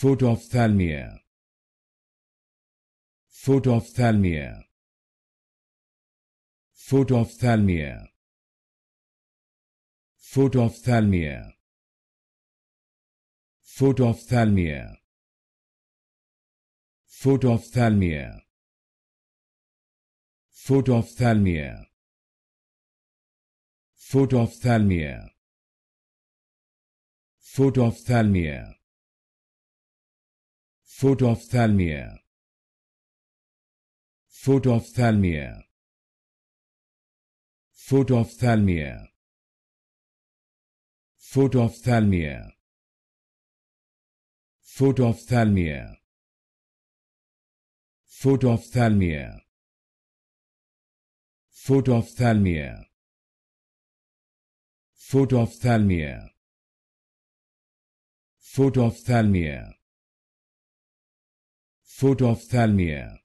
foot of thalmia foot of thalmia foot of thalmia foot of thalmia foot of thalmia foot of thalmia foot of thalmia foot thalmia foot thalmia. Foot Foot Foot Foot Foot of of of of of Foot of photophthalmia Foot of photophthalmia Foot of photophthalmia Foot of Thalmia.